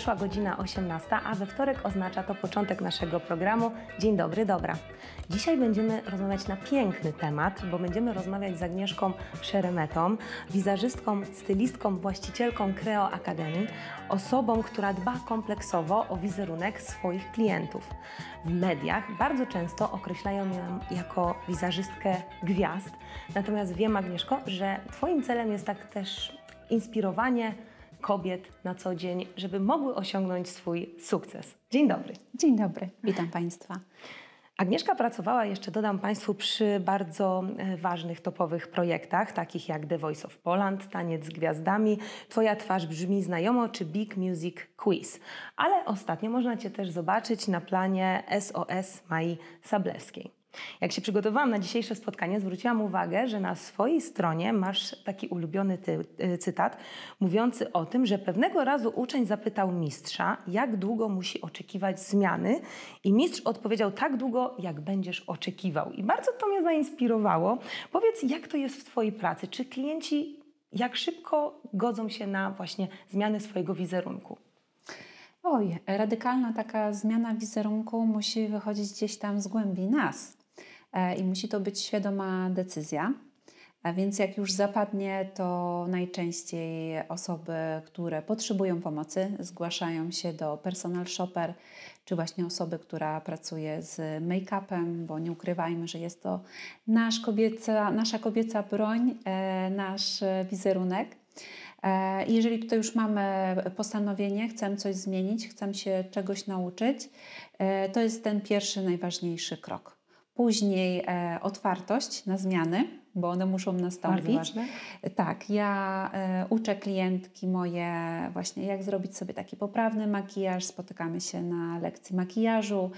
Przeszła godzina 18, a we wtorek oznacza to początek naszego programu Dzień dobry, dobra. Dzisiaj będziemy rozmawiać na piękny temat, bo będziemy rozmawiać z Agnieszką Szeremetą, wizerzystką, stylistką, właścicielką Creo Akademii, osobą, która dba kompleksowo o wizerunek swoich klientów. W mediach bardzo często określają ją jako wizerzystkę gwiazd, natomiast wiem, Agnieszko, że Twoim celem jest tak też inspirowanie kobiet na co dzień, żeby mogły osiągnąć swój sukces. Dzień dobry. Dzień dobry, witam Państwa. Agnieszka pracowała, jeszcze dodam Państwu, przy bardzo e, ważnych, topowych projektach, takich jak The Voice of Poland, Taniec z Gwiazdami, Twoja twarz brzmi znajomo, czy Big Music Quiz. Ale ostatnio można Cię też zobaczyć na planie SOS Mai Sablewskiej. Jak się przygotowałam na dzisiejsze spotkanie, zwróciłam uwagę, że na swojej stronie masz taki ulubiony ty, y, cytat mówiący o tym, że pewnego razu uczeń zapytał mistrza, jak długo musi oczekiwać zmiany, i mistrz odpowiedział tak długo, jak będziesz oczekiwał. I bardzo to mnie zainspirowało. Powiedz, jak to jest w Twojej pracy? Czy klienci jak szybko godzą się na właśnie zmiany swojego wizerunku? Oj, radykalna taka zmiana wizerunku musi wychodzić gdzieś tam z głębi nas, E, i musi to być świadoma decyzja. A e, więc jak już zapadnie, to najczęściej osoby, które potrzebują pomocy, zgłaszają się do personal shopper, czy właśnie osoby, która pracuje z make-upem, bo nie ukrywajmy, że jest to nasz kobieca, nasza kobieca broń, e, nasz wizerunek. Jeżeli tutaj już mamy postanowienie, chcę coś zmienić, chcę się czegoś nauczyć, to jest ten pierwszy, najważniejszy krok. Później e, otwartość na zmiany, bo one muszą nastąpić. Tak, ja e, uczę klientki moje właśnie, jak zrobić sobie taki poprawny makijaż. Spotykamy się na lekcji makijażu.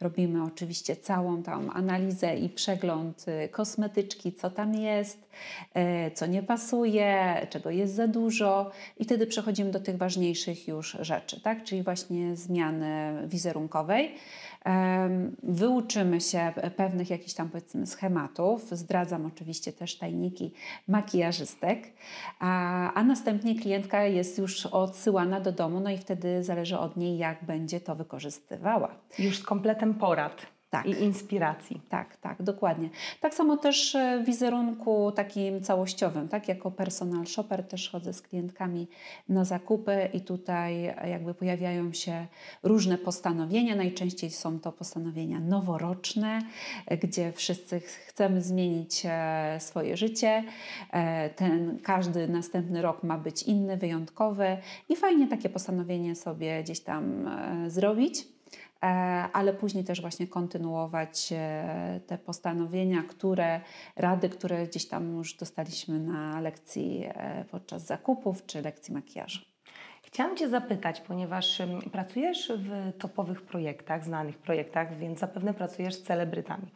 Robimy oczywiście całą tam analizę i przegląd y, kosmetyczki, co tam jest, E, co nie pasuje, czego jest za dużo, i wtedy przechodzimy do tych ważniejszych już rzeczy, tak? czyli właśnie zmiany wizerunkowej. Wyuczymy się pewnych jakichś tam powiedzmy schematów, zdradzam oczywiście też tajniki makijażystek, a, a następnie klientka jest już odsyłana do domu, no i wtedy zależy od niej, jak będzie to wykorzystywała. Już z kompletem porad tak. i inspiracji. Tak, tak, dokładnie. Tak samo też w e, wizerunku takim całościowym, tak? Jako personal shopper też chodzę z klientkami na zakupy i tutaj e, jakby pojawiają się różne postanowienia. Najczęściej są to postanowienia noworoczne, e, gdzie wszyscy chcemy zmienić swoje życie. Ten każdy następny rok ma być inny, wyjątkowy i fajnie takie postanowienie sobie gdzieś tam zrobić. E, ale później też właśnie kontynuować e, te postanowienia, które rady, które gdzieś tam już dostaliśmy na lekcji e, podczas zakupów czy lekcji makijażu. Chciałam Cię zapytać, ponieważ pracujesz w topowych projektach, znanych projektach, więc zapewne pracujesz z celebrytami.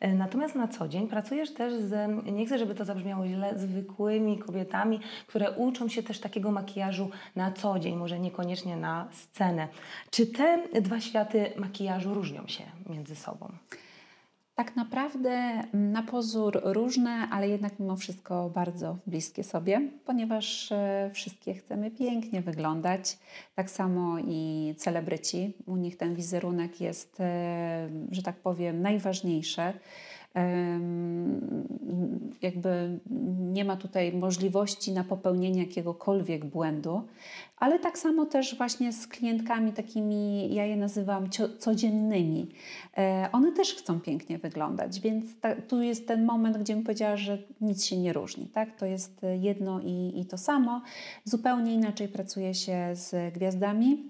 E, natomiast na co dzień pracujesz też z, nie chcę, żeby to zabrzmiało źle, zwykłymi kobietami, które uczą się też takiego makijażu na co dzień, może niekoniecznie na scenę. Czy te dwa światy makijażu różnią się między sobą? tak naprawdę na pozór różne, ale jednak mimo wszystko bardzo bliskie sobie, ponieważ e, wszystkie chcemy pięknie wyglądać. Tak samo i celebryci, u nich ten wizerunek jest, e, że tak powiem, najważniejszy jakby nie ma tutaj możliwości na popełnienie jakiegokolwiek błędu, ale tak samo też właśnie z klientkami takimi, ja je nazywam codziennymi. E, one też chcą pięknie wyglądać, więc tu jest ten moment, gdzie bym powiedziała, że nic się nie różni. Tak? To jest jedno i, i to samo. Zupełnie inaczej pracuje się z gwiazdami.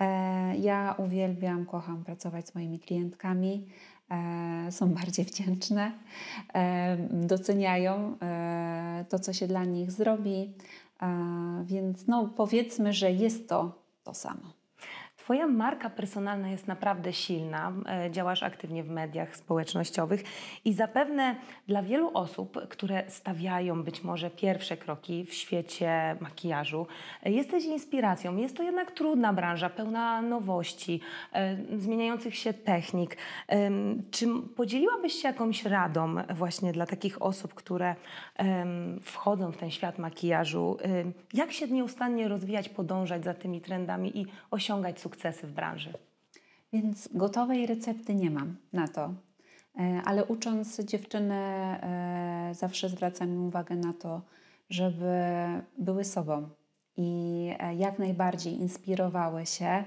E, ja uwielbiam, kocham pracować z moimi klientkami. E, są bardziej wdzięczne, e, doceniają e, to, co się dla nich zrobi. Więc no, powiedzmy, że jest to to samo. Twoja marka personalna jest naprawdę silna, e, działasz aktywnie w mediach społecznościowych i zapewne dla wielu osób, które stawiają być może pierwsze kroki w świecie makijażu, e, jesteś inspiracją. Jest to jednak trudna branża, pełna nowości, e, zmieniających się technik. Czy podzieliłabyś się jakąś radą właśnie dla takich osób, które wchodzą w ten świat makijażu? Jak się nieustannie rozwijać, podążać za tymi trendami i osiągać sukces? sukcesy w branży? Więc gotowej recepty nie mam na to, e, ale ucząc dziewczyny, e, zawsze zwracam uwagę na to, żeby były sobą i e, jak najbardziej inspirowały się,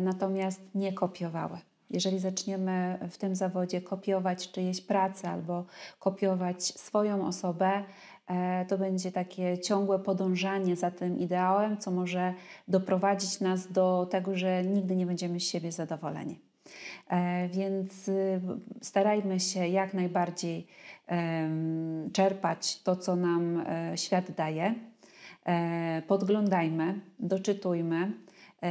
natomiast nie kopiowały. Jeżeli zaczniemy w tym zawodzie kopiować czyjeś pracę albo kopiować swoją osobę, E, to będzie takie ciągłe podążanie za tym ideałem, co może doprowadzić nas do tego, że nigdy nie będziemy z siebie zadowoleni. E, więc y, starajmy się jak najbardziej czerpać to, co nam e, świat daje. Podglądajmy, doczytujmy,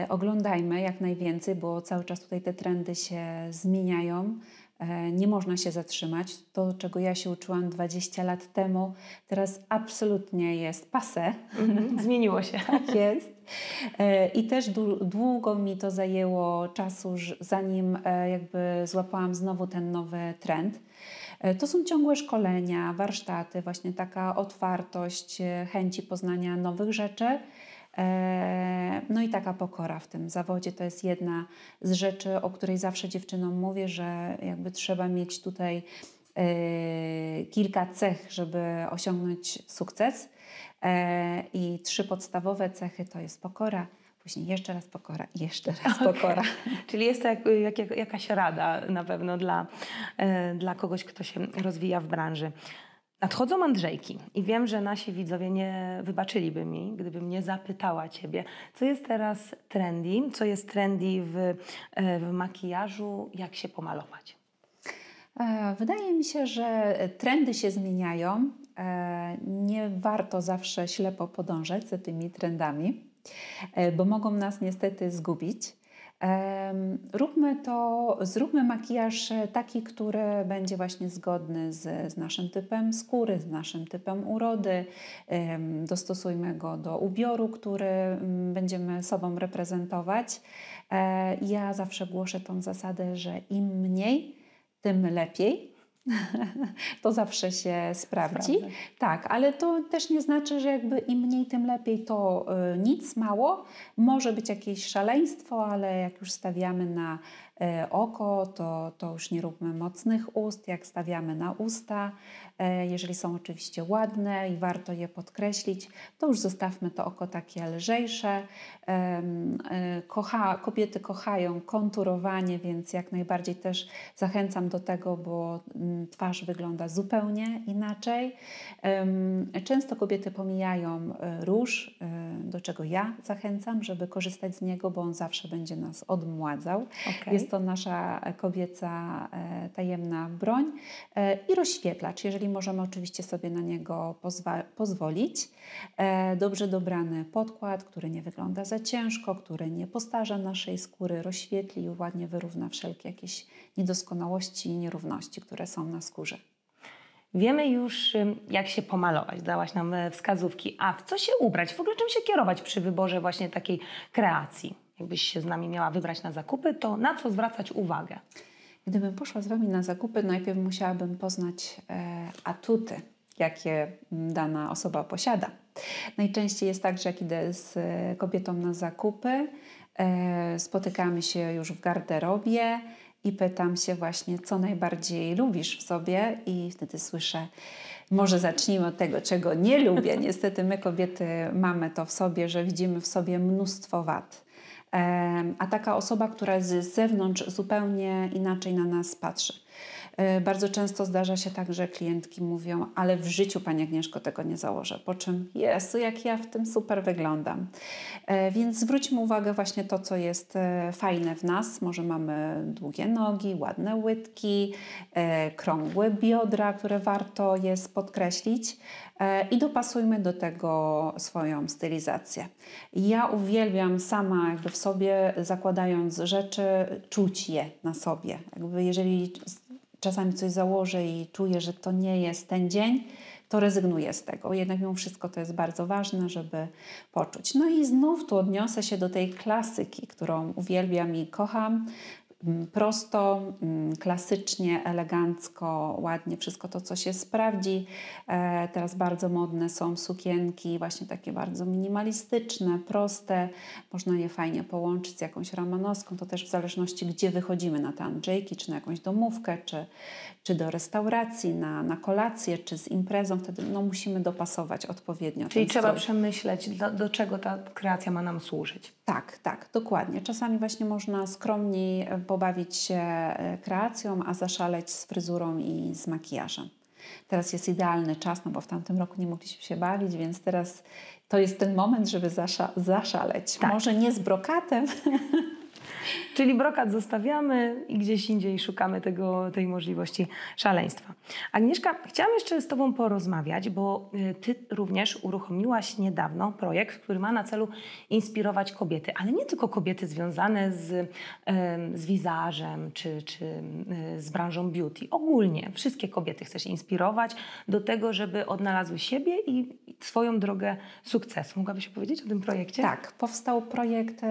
oglądajmy jak najwięcej, bo cały czas tutaj te trendy się zmieniają E, nie można się zatrzymać. To, czego ja się uczyłam 20 lat temu, teraz absolutnie jest pase. Mhm, zmieniło się. tak jest. E, I też długo mi to zajęło czasu, zanim e, jakby złapałam znowu ten nowy trend. To są ciągłe szkolenia, warsztaty, właśnie taka otwartość, chęci poznania nowych rzeczy E, no i taka pokora w tym zawodzie to jest jedna z rzeczy, o której zawsze dziewczynom mówię, że jakby trzeba mieć tutaj e, kilka cech, żeby osiągnąć sukces. E, I trzy podstawowe cechy to jest pokora, później jeszcze raz pokora jeszcze raz okay. pokora. Czyli jest to jak, jak, jakaś rada na pewno dla, dla kogoś, kto się rozwija w branży. Nadchodzą Andrzejki i wiem, że nasi widzowie nie wybaczyliby mi, gdybym nie zapytała Ciebie, co jest teraz trendy, co jest trendy w, e, w makijażu, jak się pomalować? E, wydaje mi się, że trendy się zmieniają. E, nie warto zawsze ślepo podążać za tymi trendami, bo mogą nas niestety zgubić. Róbmy to, zróbmy makijaż e, taki, który będzie właśnie zgodny z, z, naszym typem skóry, z naszym typem urody. Dostosujmy go do ubioru, który mm, będziemy sobą reprezentować. E, ja zawsze głoszę tą zasadę, że im mniej, tym lepiej. to zawsze się sprawdzi. Sprawdzę. Tak, ale to też nie znaczy, że jakby im mniej, tym lepiej to y, nic, mało. Może być jakieś szaleństwo, ale jak już stawiamy na E, oko, to, to już nie róbmy mocnych ust, jak stawiamy na usta. E, jeżeli są oczywiście ładne i warto je podkreślić, to już zostawmy to oko takie lżejsze. E, kocha, kobiety kochają konturowanie, więc jak najbardziej też zachęcam do tego, bo mm, twarz wygląda zupełnie inaczej. Często kobiety pomijają róż, do czego ja zachęcam, żeby korzystać z niego, bo on zawsze będzie nas odmładzał. Okay. Jest jest to nasza e, kobieca e, tajemna broń e, i rozświetlacz, jeżeli możemy oczywiście sobie na niego pozwolić. Dobrze dobrany podkład, który nie wygląda za ciężko, który nie postarza naszej skóry, rozświetli i ładnie wyrówna wszelkie jakieś niedoskonałości i nierówności, które są na skórze. Wiemy już, jak się pomalować, dałaś nam wskazówki, a w co się ubrać, w ogóle czym się kierować przy wyborze właśnie takiej kreacji? jakbyś się z nami miała wybrać na zakupy, to na co zwracać uwagę? Gdybym poszła z Wami na zakupy, najpierw musiałabym poznać e, atuty, jakie dana osoba posiada. Najczęściej jest tak, że jak idę z kobietą na zakupy, e, spotykamy się już w garderobie i pytam się właśnie, co najbardziej lubisz w sobie, i wtedy słyszę, może zacznijmy od tego, czego nie lubię. Niestety my kobiety mamy to w sobie, że widzimy w sobie mnóstwo wad a taka osoba, która z zewnątrz zupełnie inaczej na nas patrzy. E, bardzo często zdarza się tak, że klientki mówią, ale w życiu Pani Agnieszko tego nie założę, po czym Jezu, jak ja w tym super wyglądam. E, więc zwróćmy uwagę właśnie to, co jest e, fajne w nas. Może mamy długie nogi, ładne łydki, krągłe biodra, które warto jest podkreślić i dopasujmy do tego swoją stylizację. Ja uwielbiam sama jakby w sobie zakładając rzeczy, czuć je na sobie. Jakby jeżeli czasami coś założę i czuję, że to nie jest ten dzień, to rezygnuję z tego. Jednak mimo wszystko to jest bardzo ważne, żeby poczuć. No i znów tu odniosę się do tej klasyki, którą uwielbiam i kocham, Mm, prosto, mm, klasycznie, elegancko, ładnie, wszystko to, co się sprawdzi. E, teraz bardzo modne są sukienki, właśnie takie bardzo minimalistyczne, proste. Można je fajnie połączyć z jakąś ramanowską, to też w zależności, gdzie wychodzimy na te Andrzejki, czy na jakąś domówkę, czy, czy do restauracji, na, na kolację, czy z imprezą, wtedy no, musimy dopasować odpowiednio. Czyli trzeba przemyśleć, do, do czego ta kreacja ma nam służyć. Tak, tak, dokładnie. Czasami właśnie można skromniej e, pobawić się e, kreacją, a zaszaleć z fryzurą i z makijażem. Teraz jest idealny czas, no bo w tamtym roku nie mogliśmy się bawić, więc teraz to jest ten moment, żeby zasza zaszaleć. Tak. Może nie z brokatem, Czyli brokat zostawiamy i gdzieś indziej szukamy tego, tej możliwości szaleństwa. Agnieszka, chciałam jeszcze z Tobą porozmawiać, bo y, Ty również uruchomiłaś niedawno projekt, który ma na celu inspirować kobiety, ale nie tylko kobiety związane z, y, z wizażem czy, czy y, z branżą beauty. Ogólnie wszystkie kobiety chcesz inspirować do tego, żeby odnalazły siebie i swoją drogę sukcesu. Mogłabyś powiedzieć o tym projekcie? Tak, powstał projekt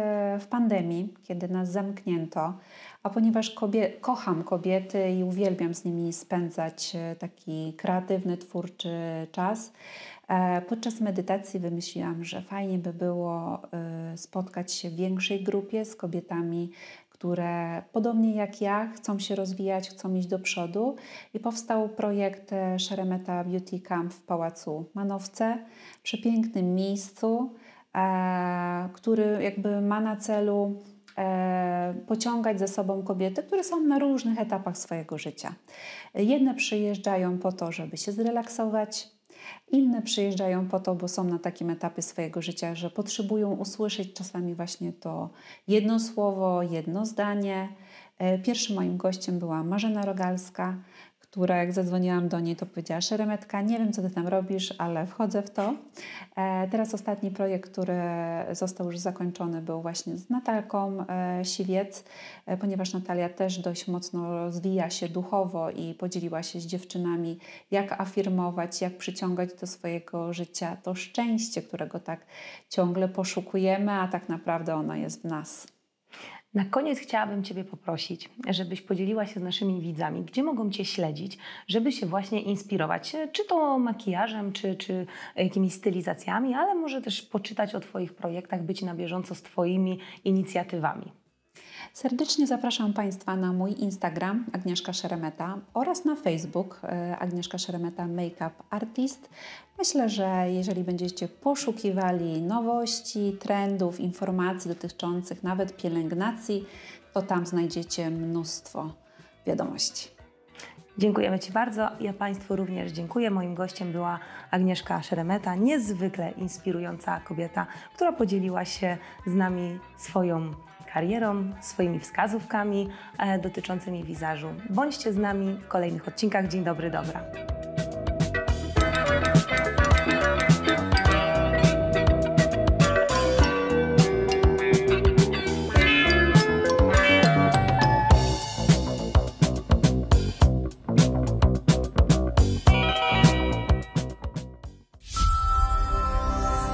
w pandemii, kiedy kiedy nas zamknięto, a ponieważ kobie kocham kobiety i uwielbiam z nimi spędzać e, taki kreatywny, twórczy czas, e, podczas medytacji wymyśliłam, że fajnie by było e, spotkać się w większej grupie z kobietami, które podobnie jak ja chcą się rozwijać, chcą iść do przodu i powstał projekt Szeremeta Beauty Camp w Pałacu Manowce, przy pięknym miejscu, który jakby ma na celu E, pociągać ze sobą kobiety, które są na różnych etapach swojego życia. Jedne przyjeżdżają po to, żeby się zrelaksować, Inne przyjeżdżają po to, bo są na takim etapie swojego życia, że potrzebują usłyszeć czasami właśnie to jedno słowo, jedno zdanie. E, pierwszym moim gościem była Marzena Rogalska, która jak zadzwoniłam do niej, to powiedziała Szeremetka, nie wiem co ty tam robisz, ale wchodzę w to. E, teraz ostatni projekt, który został już zakończony był właśnie z Natalką e, Siwiec, e, ponieważ Natalia też dość mocno rozwija się duchowo i podzieliła się z dziewczynami, jak afirmować, jak przyciągać do swojego życia to szczęście, którego tak ciągle poszukujemy, a tak naprawdę ono jest w nas. Na koniec chciałabym Ciebie poprosić, żebyś podzieliła się z naszymi widzami, gdzie mogą Cię śledzić, żeby się właśnie inspirować, czy to makijażem, czy, czy jakimiś stylizacjami, ale może też poczytać o Twoich projektach, być na bieżąco z Twoimi inicjatywami. Serdecznie zapraszam Państwa na mój Instagram Agnieszka Szeremeta oraz na Facebook e, Agnieszka Szeremeta Makeup Artist. Myślę, że jeżeli będziecie poszukiwali nowości, trendów, informacji dotyczących nawet pielęgnacji, to tam znajdziecie mnóstwo wiadomości. Dziękujemy Ci bardzo. Ja Państwu również dziękuję. Moim gościem była Agnieszka Szeremeta, niezwykle inspirująca kobieta, która podzieliła się z nami swoją karierą, swoimi wskazówkami e, dotyczącymi wizażu. Bądźcie z nami w kolejnych odcinkach. Dzień dobry, dobra.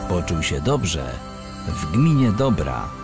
poczuł się dobrze w gminie Dobra.